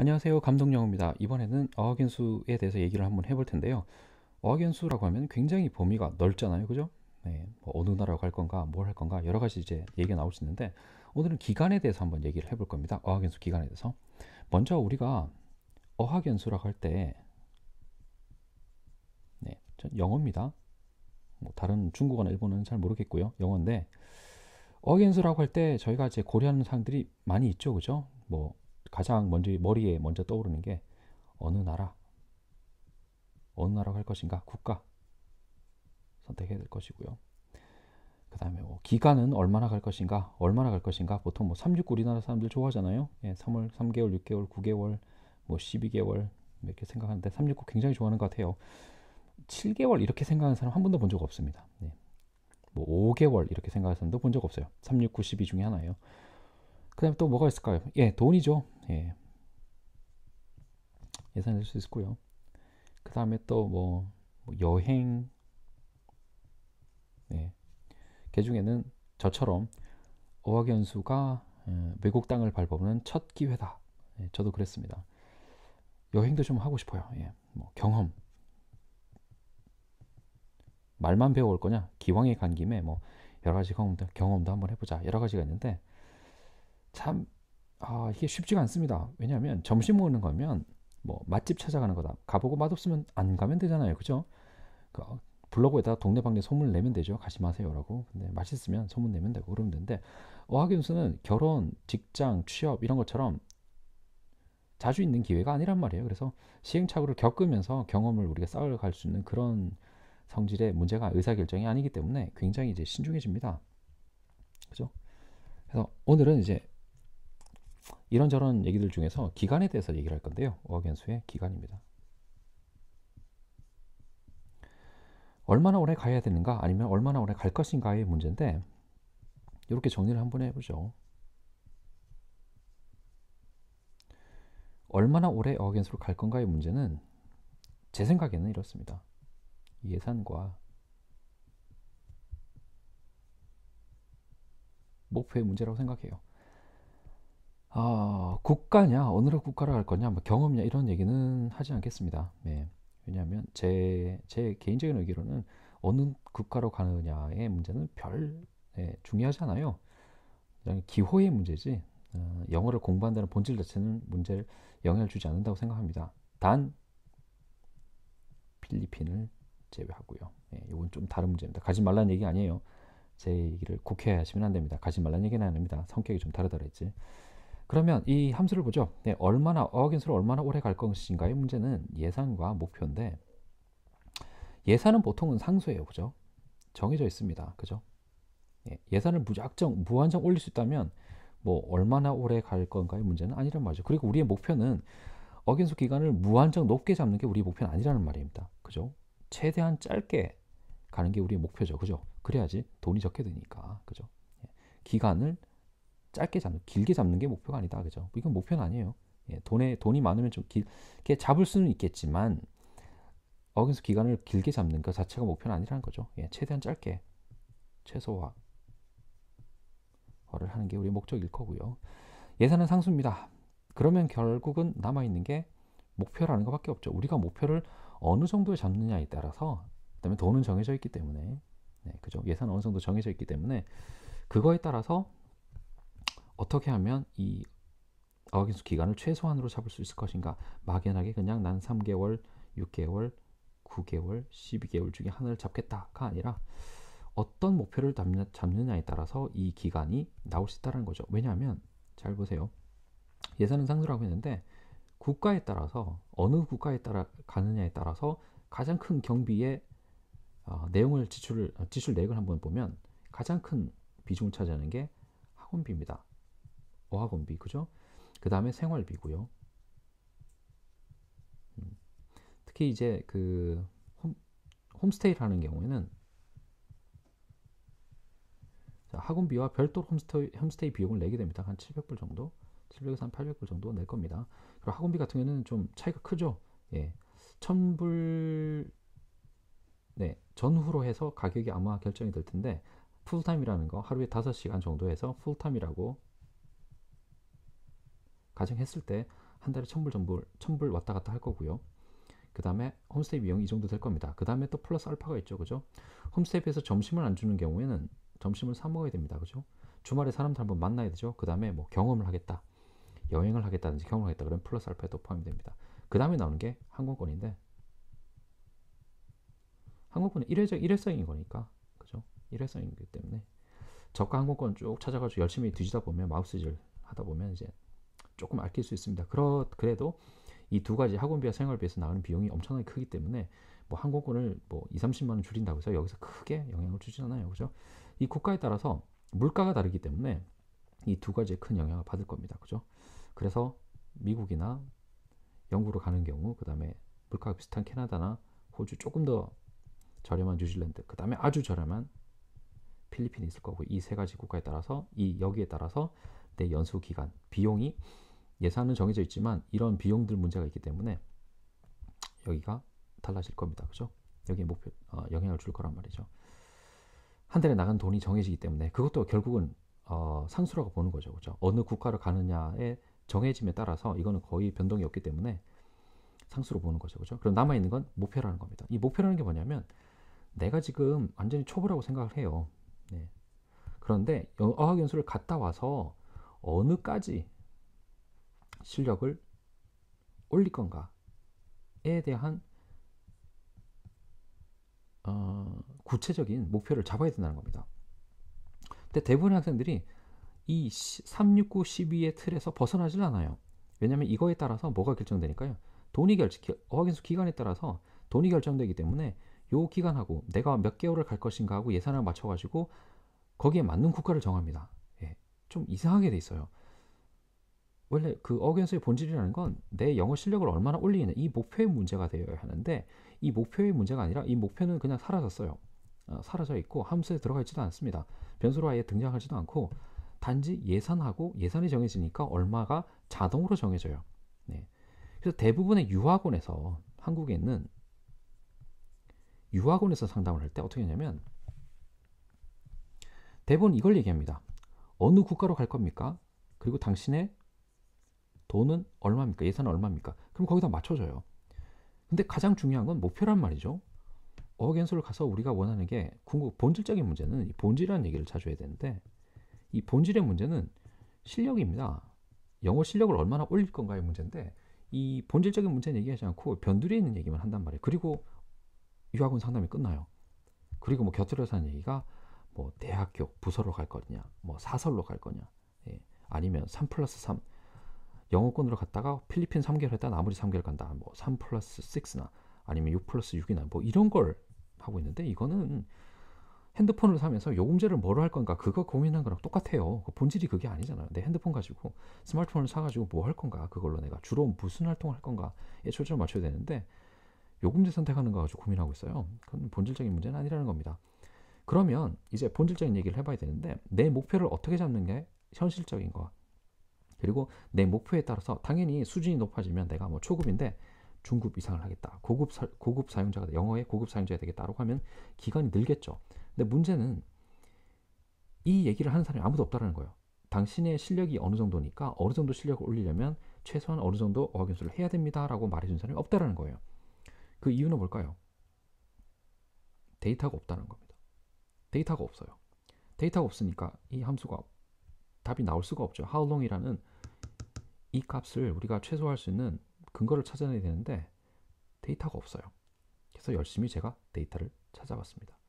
안녕하세요. 감독 영어입니다. 이번에는 어학연수에 대해서 얘기를 한번 해볼 텐데요. 어학연수라고 하면 굉장히 범위가 넓잖아요. 그죠? 네, 뭐 어느 나라로 갈 건가, 뭘 할 건가 여러 가지 이제 얘기가 나올 수 있는데 오늘은 기간에 대해서 한번 얘기를 해볼 겁니다. 어학연수 기간에 대해서. 먼저 우리가 어학연수라고 할 때 네, 영어입니다. 뭐 다른 중국어나 일본어는 잘 모르겠고요. 영어인데 어학연수라고 할 때 저희가 이제 고려하는 사항들이 많이 있죠. 그죠? 뭐 가장 먼저 머리에 먼저 떠오르는 게 어느 나라, 어느 나라갈 것인가 국가 선택해야 될 것이고요. 그 다음에 뭐 기간은 얼마나 갈 것인가, 얼마나 갈 것인가 보통 뭐 3, 6, 우리나라 사람들 좋아하잖아요. 예, 3월, 3개월, 6개월, 9개월, 뭐 12개월 이렇게 생각하는데 3, 6, 9 굉장히 좋아하는 것 같아요. 7개월 이렇게 생각하는 사람 한 번도 본 적 없습니다. 예. 뭐 5개월 이렇게 생각하는 사람도 본 적 없어요. 3, 6, 9, 12 중에 하나예요. 그 다음에 또 뭐가 있을까요? 예, 돈이죠. 예. 예상될 수 있고요. 그 다음에 또뭐 뭐 여행 네. 그 중에는 저처럼 어학연수가 어, 외국 땅을 밟아보는 첫 기회다. 예, 저도 그랬습니다. 여행도 좀 하고 싶어요. 예, 뭐 경험. 말만 배워올 거냐? 기왕에 간 김에 뭐 여러 가지 경험도, 경험도 한번 해보자. 여러 가지가 있는데 참 아, 이게 쉽지가 않습니다. 왜냐하면 점심 먹는 거면 뭐 맛집 찾아가는 거다. 가보고 맛없으면 안 가면 되잖아요. 그죠? 그 블로그에다 동네방네 소문을 내면 되죠. 가지 마세요라고. 근데 맛있으면 소문 내면 되고 그러면 되는데 어학연수는 결혼, 직장, 취업 이런 것처럼 자주 있는 기회가 아니란 말이에요. 그래서 시행착오를 겪으면서 경험을 우리가 쌓아갈 수 있는 그런 성질의 문제가 의사결정이 아니기 때문에 굉장히 이제 신중해집니다. 그죠? 그래서 오늘은 이제 이런저런 얘기들 중에서 기간에 대해서 얘기를 할 건데요. 어학연수의 기간입니다. 얼마나 오래 가야 되는가 아니면 얼마나 오래 갈 것인가의 문제인데 이렇게 정리를 한번 해보죠. 얼마나 오래 어학연수를 갈 건가의 문제는 제 생각에는 이렇습니다. 예산과 목표의 문제라고 생각해요. 어, 국가냐 어느 나라 국가로 갈 거냐 뭐 경험이냐 이런 얘기는 하지 않겠습니다. 네. 왜냐하면 제, 제 개인적인 의견으로는 어느 국가로 가느냐의 문제는 별 네, 중요하지 않아요. 그냥 기호의 문제지 어, 영어를 공부한다는 본질 자체는 문제를 영향을 주지 않는다고 생각합니다. 단 필리핀을 제외하고요. 예, 네, 이건 좀 다른 문제입니다. 가지 말라는 얘기 아니에요. 제 얘기를 국회 하시면 안 됩니다. 가지 말라는 얘기는 아닙니다. 성격이 좀 다르다 그랬지. 그러면 이 함수를 보죠. 네, 얼마나 어학연수를 얼마나 오래 갈 것인가의 문제는 예산과 목표인데 예산은 보통은 상수예요, 그죠? 정해져 있습니다, 그죠? 예, 산을 무작정 무한정 올릴 수 있다면 뭐 얼마나 오래 갈 건가의 문제는 아니란 말이죠. 그리고 우리의 목표는 어학연수 기간을 무한정 높게 잡는 게 우리 목표는 아니라는 말입니다, 그죠? 최대한 짧게 가는 게 우리의 목표죠, 그죠? 그래야지 돈이 적게 드니까, 그죠? 예, 기간을 짧게 잡는, 길게 잡는 게 목표가 아니다. 그죠? 이건 목표는 아니에요. 예, 돈에, 돈이 많으면 좀 길게 잡을 수는 있겠지만, 어기서 기간을 길게 잡는 것 자체가 목표는 아니라는 거죠. 예, 최대한 짧게, 최소화. 를 하는 게 우리 목적일 거고요. 예산은 상수입니다. 그러면 결국은 남아있는 게 목표라는 것밖에 없죠. 우리가 목표를 어느 정도에 잡느냐에 따라서 그다음에 돈은 정해져 있기 때문에 네, 그죠 예산 어느 정도 정해져 있기 때문에 그거에 따라서 어떻게 하면 이 어학연수 기간을 최소한으로 잡을 수 있을 것인가 막연하게 그냥 난 3개월, 6개월, 9개월, 12개월 중에 하나를 잡겠다가 아니라 어떤 목표를 잡느냐에 따라서 이 기간이 나올 수 있다는 거죠. 왜냐하면 잘 보세요. 예산은 상수라고 했는데 국가에 따라서 어느 국가에 따라 가느냐에 따라서 가장 큰 경비의 어, 내용을 지출 을 어, 지출 내역을 한번 보면 가장 큰 비중을 차지하는 게 학원비입니다. 어학원비 그죠? 그 다음에 생활비고요. 음. 특히 이제 그 홈, 홈스테이를 하는 경우에는 학원비와 별도로 홈스테이, 홈스테이 비용을 내게 됩니다. 한 700불 정도, 700에서 한 800불 정도 낼 겁니다. 그리고 학원비 같은 경우는 에좀 차이가 크죠. 예, 1000불 네, 전후로 해서 가격이 아마 결정이 될 텐데 풀타임이라는 거 하루에 5시간 정도 해서 풀타임이라고 가정했을 때 한 달에 천불 전불 천불 왔다 갔다 할 거고요. 그 다음에 홈스테이 비용이 이 정도 될 겁니다. 그 다음에 또 플러스 알파가 있죠. 그죠? 홈스테이에서 점심을 안 주는 경우에는 점심을 사 먹어야 됩니다. 그죠? 주말에 사람들 한번 만나야 되죠. 그 다음에 뭐 경험을 하겠다. 여행을 하겠다든지 경험을 하겠다. 그러면 플러스 알파에 또 포함됩니다. 이그 다음에 나오는 게 항공권인데 항공권은 일회적, 일회성인 거니까. 그죠? 일회성이기 때문에 저가 항공권 쭉 찾아가지고 열심히 뒤지다 보면 마우스질 하다 보면 이제 조금 아낄 수 있습니다. 그러, 그래도 이 두 가지 학원비와 생활비에서 나오는 비용이 엄청나게 크기 때문에 뭐 항공권을 뭐 2, 30만 원 줄인다고 해서 여기서 크게 영향을 주진 않아요. 그죠? 이 국가에 따라서 물가가 다르기 때문에 이 두 가지에 큰 영향을 받을 겁니다. 그죠? 그래서 미국이나 영국으로 가는 경우, 그 다음에 물가가 비슷한 캐나다나 호주 조금 더 저렴한 뉴질랜드, 그 다음에 아주 저렴한 필리핀이 있을 거고 이 세 가지 국가에 따라서 이 여기에 따라서 내 연수 기간 비용이 예산은 정해져 있지만 이런 비용들 문제가 있기 때문에 여기가 달라질 겁니다. 그죠? 여기에 목표, 어, 영향을 줄 거란 말이죠. 한 달에 나간 돈이 정해지기 때문에 그것도 결국은 어, 산수라고 보는 거죠. 그죠? 어느 국가를 가느냐에 정해짐에 따라서 이거는 거의 변동이 없기 때문에 상수로 보는 거죠. 그죠? 그럼 남아있는 건 목표라는 겁니다. 이 목표라는 게 뭐냐면 내가 지금 완전히 초보라고 생각을 해요. 네. 그런데 어학연수를 갔다 와서 어느까지 실력을 올릴 건가에 대한 어, 구체적인 목표를 잡아야 된다는 겁니다. 근데 대부분의 학생들이 이 369, 12의 틀에서 벗어나질 않아요. 왜냐하면 이거에 따라서 뭐가 결정되니까요. 돈이 결정, 어학연수 기간에 따라서 돈이 결정되기 때문에 요 기간하고 내가 몇 개월을 갈 것인가 하고 예산을 맞춰가지고 거기에 맞는 국가를 정합니다. 예, 좀 이상하게 돼 있어요. 원래 그 어학연수의 본질이라는 건 내 영어 실력을 얼마나 올리느냐 이 목표의 문제가 되어야 하는데 이 목표의 문제가 아니라 이 목표는 그냥 사라졌어요. 어, 사라져 있고 함수에 들어가 있지도 않습니다. 변수로 아예 등장하지도 않고 단지 예산하고 예산이 정해지니까 얼마가 자동으로 정해져요. 네. 그래서 대부분의 유학원에서 한국에 있는 유학원에서 상담을 할 때 어떻게 하냐면 대부분 이걸 얘기합니다. 어느 국가로 갈 겁니까? 그리고 당신의 돈은 얼마입니까? 예산은 얼마입니까? 그럼 거기다 맞춰줘요. 근데 가장 중요한 건 목표란 말이죠. 어학연수를 가서 우리가 원하는 게 궁극 본질적인 문제는 이 본질이라는 얘기를 자주 해야 되는데 이 본질의 문제는 실력입니다. 영어 실력을 얼마나 올릴 건가의 문제인데 이 본질적인 문제는 얘기하지 않고 변두리에 있는 얘기만 한단 말이에요. 그리고 유학원 상담이 끝나요. 그리고 뭐 곁들여서 하는 얘기가 뭐 대학교 부서로 갈 거냐, 뭐 사설로 갈 거냐, 예. 아니면 3 플러스 3 영어권으로 갔다가 필리핀 3개를 했다 나머지 3개를 간다 뭐3 플러스 6나 아니면 6 플러스 6이나 뭐 이런 걸 하고 있는데 이거는 핸드폰을 사면서 요금제를 뭐로 할 건가 그거 고민한 거랑 똑같아요 그 본질이 그게 아니잖아요 내 핸드폰 가지고 스마트폰을 사가지고 뭐 할 건가 그걸로 내가 주로 무슨 활동을 할 건가에 초점을 맞춰야 되는데 요금제 선택하는 거 가지고 고민하고 있어요 그건 본질적인 문제는 아니라는 겁니다 그러면 이제 본질적인 얘기를 해봐야 되는데 내 목표를 어떻게 잡는 게 현실적인 거 그리고 내 목표에 따라서 당연히 수준이 높아지면 내가 뭐 초급인데 중급 이상을 하겠다. 고급 사, 고급 사용자가 영어의 고급 사용자가 되겠다라고 하면 기간이 늘겠죠. 근데 문제는 이 얘기를 하는 사람이 아무도 없다라는 거예요. 당신의 실력이 어느 정도니까 어느 정도 실력을 올리려면 최소한 어느 정도 어학연수를 해야 됩니다라고 말해준 사람이 없다라는 거예요. 그 이유는 뭘까요? 데이터가 없다는 겁니다. 데이터가 없어요. 데이터가 없으니까 이 함수가 답이 나올 수가 없죠. How long이라는 이 값을 우리가 최소화할 수 있는 근거를 찾아내야 되는데 데이터가 없어요. 그래서 열심히 제가 데이터를 찾아봤습니다.